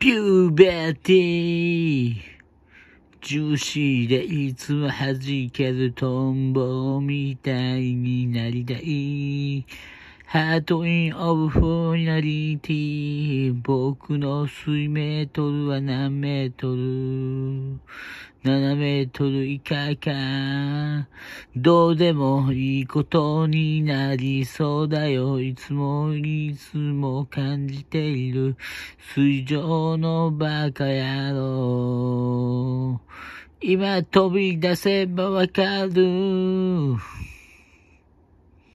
ピューベティジューシーでいつも弾けるトンボみたいになりたい。ハートインオブフォーナリティ。僕の水メートルは何メートル ?7 メートル以下か。どうでもいいことになりそうだよ。いつもいつも感じている。水上のバカ野郎。今飛び出せばわかる。